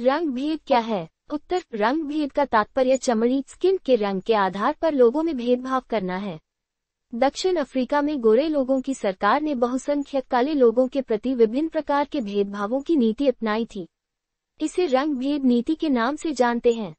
रंग भेद क्या है उत्तर रंग भेद का तात्पर्य चमड़ी स्किन के रंग के आधार पर लोगों में भेदभाव करना है दक्षिण अफ्रीका में गोरे लोगों की सरकार ने बहुसंख्यक काले लोगों के प्रति विभिन्न प्रकार के भेदभावों की नीति अपनाई थी इसे रंग भेद नीति के नाम से जानते हैं